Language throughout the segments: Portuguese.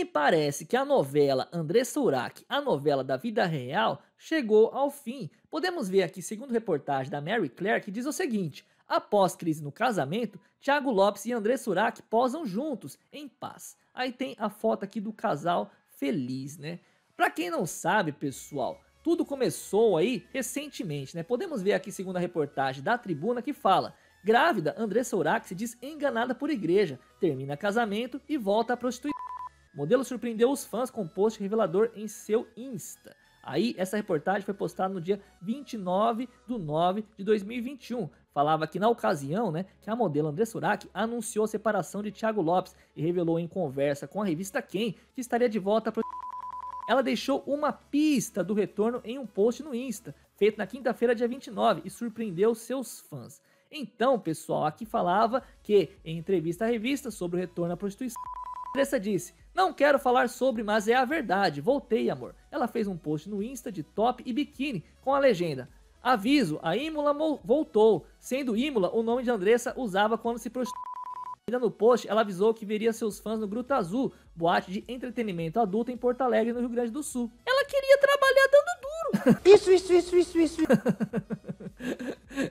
Me parece que a novela Andressa Urach, a novela da vida real, chegou ao fim. Podemos ver aqui, segundo reportagem da Mary Claire, que diz o seguinte: após crise no casamento, Thiago Lopes e Andressa Urach posam juntos, em paz. Aí tem a foto aqui do casal feliz, né? Pra quem não sabe, pessoal, tudo começou aí recentemente, né? Podemos ver aqui, segundo a reportagem da Tribuna, que fala. Grávida, Andressa Urach se diz enganada por igreja, termina casamento e volta à prostituição modelo surpreendeu os fãs com um post revelador em seu Insta. Aí, essa reportagem foi postada no dia 29 de 9 de 2021. Falava que, na ocasião, né, que a modelo André Surak anunciou a separação de Thiago Lopes e revelou em conversa com a revista Quem que estaria de volta para ela deixou uma pista do retorno em um post no Insta, feito na quinta-feira, dia 29, e surpreendeu seus fãs. Então, pessoal, aqui falava que, em entrevista à revista sobre o retorno à prostituição, Andressa disse: não quero falar sobre, mas é a verdade. Voltei, amor. Ela fez um post no Insta de top e biquíni com a legenda: Aviso, a Imola voltou. Sendo Imola o nome de Andressa usava quando se prostituía. Ainda no post, ela avisou que veria seus fãs no Gruta Azul, boate de entretenimento adulto em Porto Alegre, no Rio Grande do Sul. Ela queria trabalhar dando duro. Isso, isso, isso, isso, isso.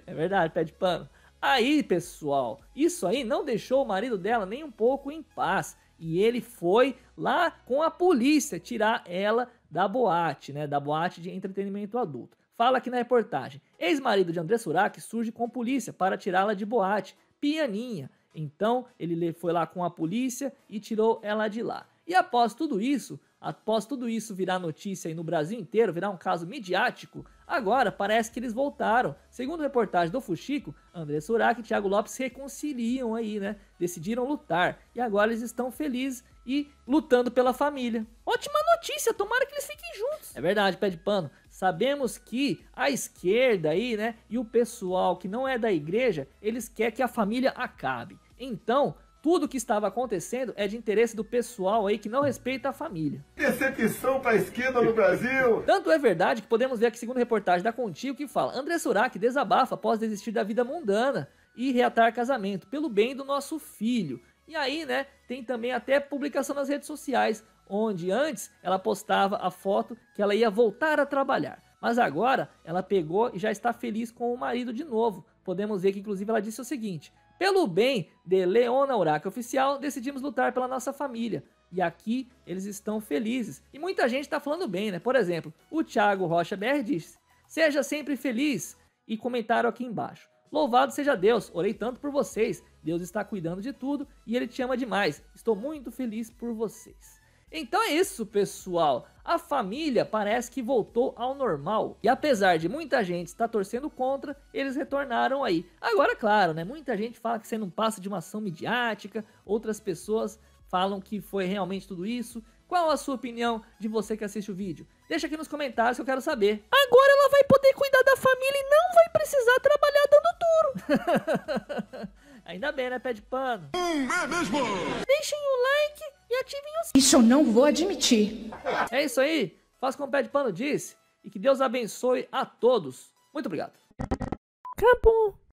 é verdade, pé de pano. Aí, pessoal, isso aí não deixou o marido dela nem um pouco em paz e ele foi lá com a polícia tirar ela da boate, né, da boate de entretenimento adulto. Fala aqui na reportagem. Ex-marido de André Surak surge com a polícia para tirá-la de boate, pianinha. Então ele foi lá com a polícia e tirou ela de lá. E após tudo isso, Após tudo isso virar notícia aí no Brasil inteiro virar um caso midiático, agora parece que eles voltaram. Segundo reportagem do Fuxico, André Surak e Thiago Lopes se reconciliam aí, né? Decidiram lutar e agora eles estão felizes e lutando pela família. Ótima notícia, tomara que eles fiquem juntos. É verdade, pé de pano. Sabemos que a esquerda aí, né, e o pessoal que não é da igreja, eles querem que a família acabe. Então, tudo o que estava acontecendo é de interesse do pessoal aí que não respeita a família. Decepção para a esquerda no Brasil! Tanto é verdade que podemos ver aqui, segundo reportagem da Contigo, que fala: André Surak desabafa após desistir da vida mundana e reatar casamento, pelo bem do nosso filho. E aí, né, tem também até publicação nas redes sociais, onde antes ela postava a foto que ela ia voltar a trabalhar. Mas agora ela pegou e já está feliz com o marido de novo. Podemos ver que, inclusive, ela disse o seguinte: pelo bem de Leona Uraca Oficial, decidimos lutar pela nossa família. E aqui eles estão felizes. E muita gente está falando bem, né? Por exemplo, o Thiago Rocha BR diz: Seja sempre feliz. E comentaram aqui embaixo. Louvado seja Deus, orei tanto por vocês. Deus está cuidando de tudo e ele te ama demais. Estou muito feliz por vocês. Então é isso, pessoal. A família parece que voltou ao normal. E apesar de muita gente estar torcendo contra, eles retornaram aí. Agora, claro, né? Muita gente fala que você não passa de uma ação midiática, outras pessoas falam que foi realmente tudo isso. Qual a sua opinião de você que assiste o vídeo? Deixa aqui nos comentários que eu quero saber. Agora ela vai poder cuidar da família e não vai precisar trabalhar dando duro. Ainda bem, né, pé de pano? Hum, é mesmo! Deixem o like isso eu não vou admitir. É isso aí. Faça como o Pé de Pano disse. E que Deus abençoe a todos. Muito obrigado. Acabou.